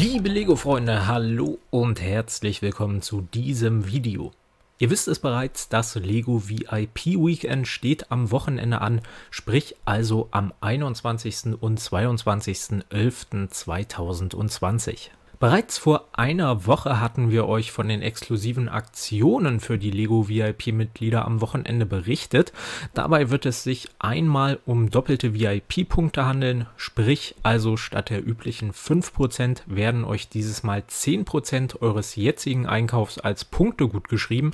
Liebe Lego-Freunde, hallo und herzlich willkommen zu diesem Video. Ihr wisst es bereits, das Lego VIP Weekend steht am Wochenende an, sprich also am 21. und 22.11.2020. Bereits vor einer Woche hatten wir euch von den exklusiven Aktionen für die Lego VIP-Mitglieder am Wochenende berichtet. Dabei wird es sich einmal um doppelte VIP-Punkte handeln, sprich also statt der üblichen 5% werden euch dieses Mal 10% eures jetzigen Einkaufs als Punkte gut geschrieben.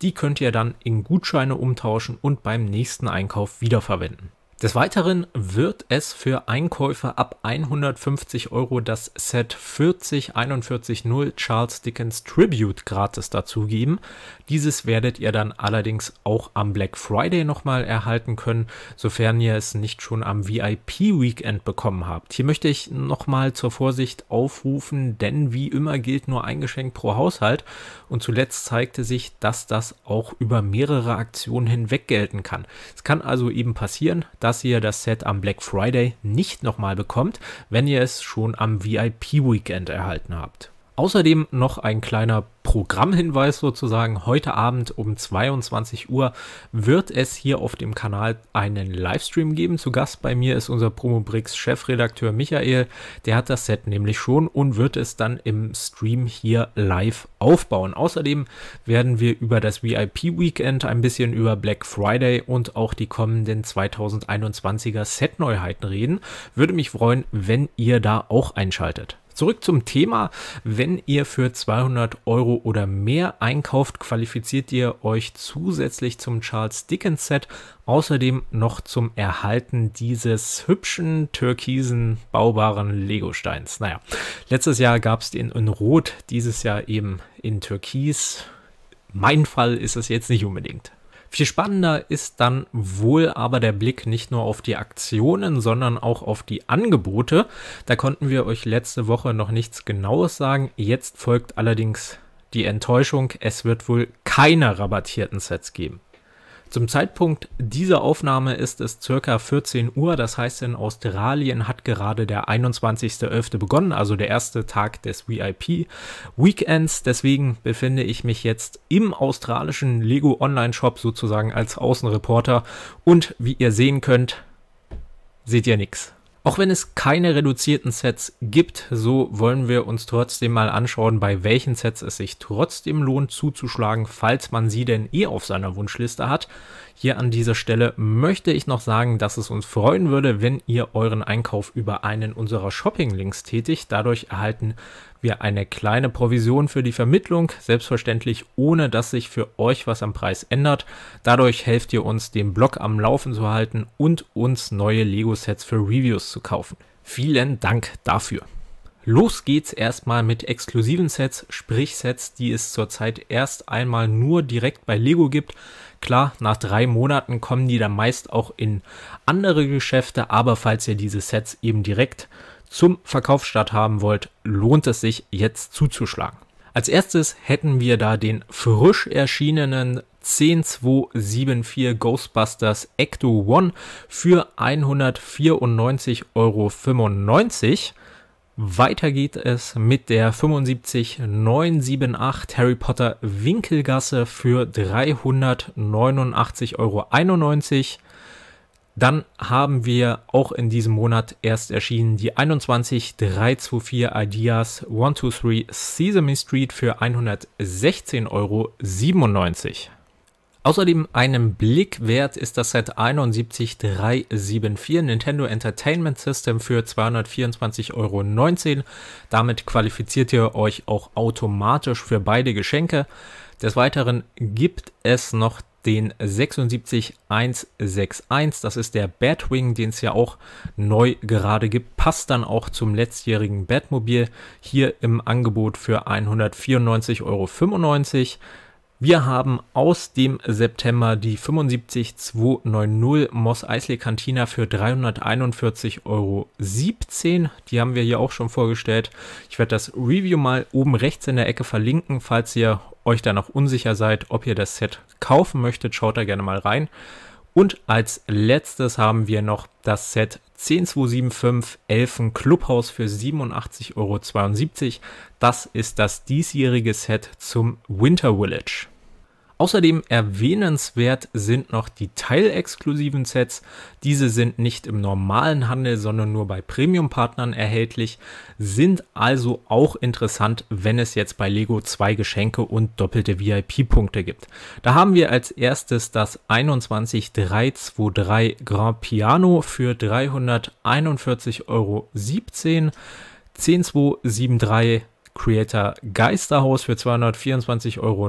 Die könnt ihr dann in Gutscheine umtauschen und beim nächsten Einkauf wiederverwenden. Des Weiteren wird es für Einkäufe ab 150 Euro das Set 40410 Charles Dickens Tribute gratis dazu geben. Dieses werdet ihr dann allerdings auch am Black Friday nochmal erhalten können, sofern ihr es nicht schon am VIP-Weekend bekommen habt. Hier möchte ich nochmal zur Vorsicht aufrufen, denn wie immer gilt nur ein Geschenk pro Haushalt und zuletzt zeigte sich, dass das auch über mehrere Aktionen hinweg gelten kann. Es kann also eben passieren, dass dass ihr das Set am Black Friday nicht nochmal bekommt, wenn ihr es schon am VIP-Weekend erhalten habt. Außerdem noch ein kleiner Programmhinweis sozusagen. Heute Abend um 22 Uhr wird es hier auf dem Kanal einen Livestream geben. Zu Gast bei mir ist unser Promobrix Chefredakteur Michael. Der hat das Set nämlich schon und wird es dann im Stream hier live aufbauen. Außerdem werden wir über das VIP Weekend ein bisschen über Black Friday und auch die kommenden 2021er Set Neuheiten reden. Würde mich freuen, wenn ihr da auch einschaltet. Zurück zum Thema. Wenn ihr für 200 Euro oder mehr einkauft, qualifiziert ihr euch zusätzlich zum Charles Dickens Set, außerdem noch zum Erhalten dieses hübschen, türkisen, baubaren Legosteins. Naja, letztes Jahr gab es den in Rot, dieses Jahr eben in Türkis. Mein Fall ist es jetzt nicht unbedingt. Viel spannender ist dann wohl aber der Blick nicht nur auf die Aktionen, sondern auch auf die Angebote. Da konnten wir euch letzte Woche noch nichts Genaues sagen. Jetzt folgt allerdings die Enttäuschung. Es wird wohl keine rabattierten Sets geben. Zum Zeitpunkt dieser Aufnahme ist es circa 14 Uhr, das heißt in Australien hat gerade der 21.11. begonnen, also der erste Tag des VIP Weekends. Deswegen befinde ich mich jetzt im australischen Lego Online Shop sozusagen als Außenreporter und wie ihr sehen könnt, seht ihr nichts. Auch wenn es keine reduzierten Sets gibt, so wollen wir uns trotzdem mal anschauen, bei welchen Sets es sich trotzdem lohnt zuzuschlagen, falls man sie denn eh auf seiner Wunschliste hat. Hier an dieser Stelle möchte ich noch sagen, dass es uns freuen würde, wenn ihr euren Einkauf über einen unserer Shopping-Links tätigt. Dadurch erhalten wir eine kleine Provision für die Vermittlung, selbstverständlich ohne dass sich für euch was am Preis ändert. Dadurch helft ihr uns, den Blog am Laufen zu halten und uns neue Lego-Sets für Reviews zu kaufen. Vielen Dank dafür. Los geht's erstmal mit exklusiven Sets, sprich Sets, die es zurzeit erst einmal nur direkt bei Lego gibt. Klar, nach drei Monaten kommen die dann meist auch in andere Geschäfte, aber falls ihr diese Sets eben direkt zum Verkaufsstart haben wollt, lohnt es sich jetzt zuzuschlagen. Als erstes hätten wir da den frisch erschienenen 10274 Ghostbusters Ecto One für 194,95 Euro. Weiter geht es mit der 75978 Harry Potter Winkelgasse für 389,91 Euro dann haben wir auch in diesem Monat erst erschienen die 21324 Ideas 123 Sesame Street für 116,97 Euro. Außerdem einem Blick wert ist das Set 71374 Nintendo Entertainment System für 224,19 Euro. Damit qualifiziert ihr euch auch automatisch für beide Geschenke. Des Weiteren gibt es noch den 76161. Das ist der Batwing, den es ja auch neu gerade gibt. Passt dann auch zum letztjährigen Batmobil hier im Angebot für 194,95 Euro. Wir haben aus dem September die 75290 Moss Eisley Cantina für 341,17 Euro. Die haben wir hier auch schon vorgestellt. Ich werde das Review mal oben rechts in der Ecke verlinken. Falls ihr euch da noch unsicher seid, ob ihr das Set kaufen möchtet, schaut da gerne mal rein. Und als letztes haben wir noch das Set 10275 Elfen Clubhaus für 87,72 Euro. Das ist das diesjährige Set zum Winter Village. Außerdem erwähnenswert sind noch die teilexklusiven Sets. Diese sind nicht im normalen Handel, sondern nur bei Premium-Partnern erhältlich, sind also auch interessant, wenn es jetzt bei Lego zwei Geschenke und doppelte VIP-Punkte gibt. Da haben wir als erstes das 21323 Grand Piano für 341,17 Euro. 10273 Creator Geisterhaus für 224,19 Euro,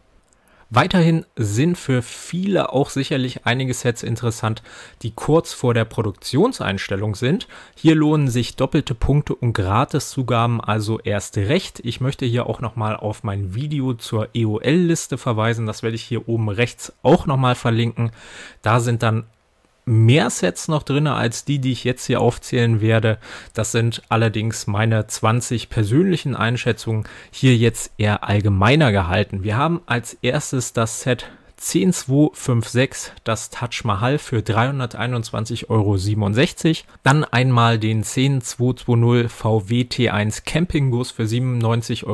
Weiterhin sind für viele auch sicherlich einige Sets interessant, die kurz vor der Produktionseinstellung sind. Hier lohnen sich doppelte Punkte und Gratiszugaben also erst recht. Ich möchte hier auch nochmal auf mein Video zur EOL-Liste verweisen. Das werde ich hier oben rechts auch nochmal verlinken. Da sind dann mehr Sets noch drin als die, die ich jetzt hier aufzählen werde. Das sind allerdings meine 20 persönlichen Einschätzungen hier jetzt eher allgemeiner gehalten. Wir haben als erstes das Set 10256 das Taj Mahal für 321,67 Euro. Dann einmal den 10220 VW T1 Campingbus für 97,47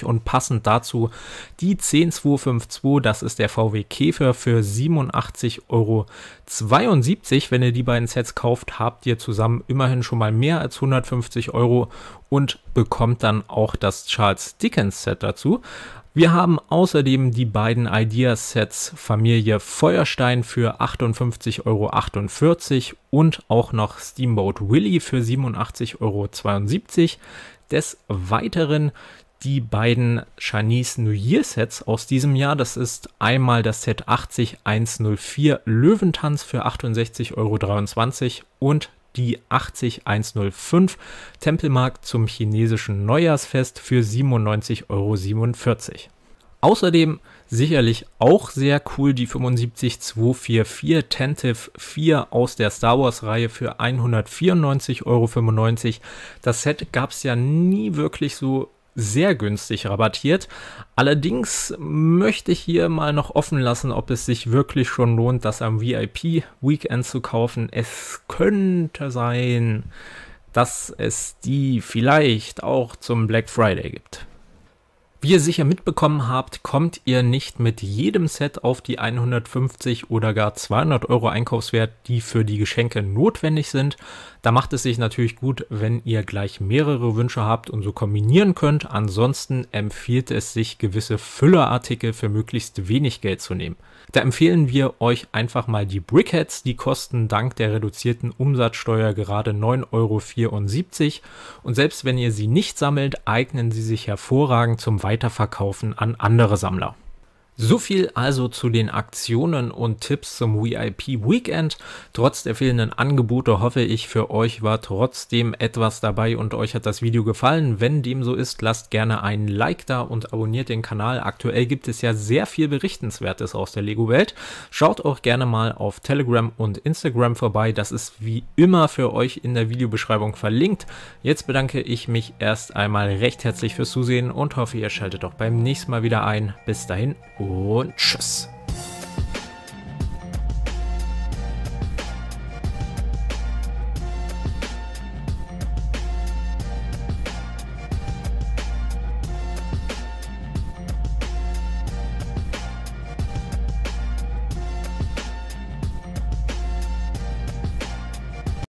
Euro und passend dazu die 10252, das ist der VW Käfer für 87,72 Euro. Wenn ihr die beiden Sets kauft, habt ihr zusammen immerhin schon mal mehr als 150 Euro und bekommt dann auch das Charles Dickens Set dazu. Wir haben außerdem die beiden Ideasets Familie Feuerstein für 58,48 Euro und auch noch Steamboat Willy für 87,72 Euro. Des Weiteren die beiden Chinese New Year Sets aus diesem Jahr. Das ist einmal das Set 80104 Löwentanz für 68,23 Euro und die 80105 Tempelmarkt zum chinesischen Neujahrsfest für 97,47 Euro. Außerdem sicherlich auch sehr cool die 75244 Tentive 4 aus der Star Wars Reihe für 194,95 Euro. Das Set gab es ja nie wirklich so sehr günstig rabattiert. Allerdings möchte ich hier mal noch offen lassen, ob es sich wirklich schon lohnt, das am VIP-Weekend zu kaufen. Es könnte sein, dass es die vielleicht auch zum Black Friday gibt. Wie ihr sicher mitbekommen habt, kommt ihr nicht mit jedem Set auf die 150 oder gar 200 Euro Einkaufswert, die für die Geschenke notwendig sind. Da macht es sich natürlich gut, wenn ihr gleich mehrere Wünsche habt und so kombinieren könnt. Ansonsten empfiehlt es sich, gewisse Füllerartikel für möglichst wenig Geld zu nehmen. Da empfehlen wir euch einfach mal die Brickheads, die kosten dank der reduzierten Umsatzsteuer gerade 9,74 Euro. Und selbst wenn ihr sie nicht sammelt, eignen sie sich hervorragend zum Weiteren weiterverkaufen an andere Sammler. So viel also zu den Aktionen und Tipps zum VIP Weekend. Trotz der fehlenden Angebote hoffe ich, für euch war trotzdem etwas dabei und euch hat das Video gefallen. Wenn dem so ist, lasst gerne einen Like da und abonniert den Kanal. Aktuell gibt es ja sehr viel Berichtenswertes aus der Lego-Welt. Schaut auch gerne mal auf Telegram und Instagram vorbei. Das ist wie immer für euch in der Videobeschreibung verlinkt. Jetzt bedanke ich mich erst einmal recht herzlich fürs Zusehen und hoffe, ihr schaltet auch beim nächsten Mal wieder ein. Bis dahin und tschüss.